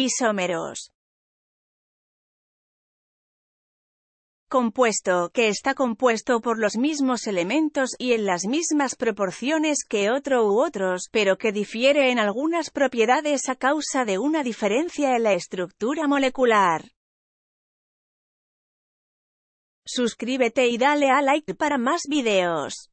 Isómeros. Compuesto, que está compuesto por los mismos elementos y en las mismas proporciones que otro u otros, pero que difiere en algunas propiedades a causa de una diferencia en la estructura molecular. Suscríbete y dale a like para más videos.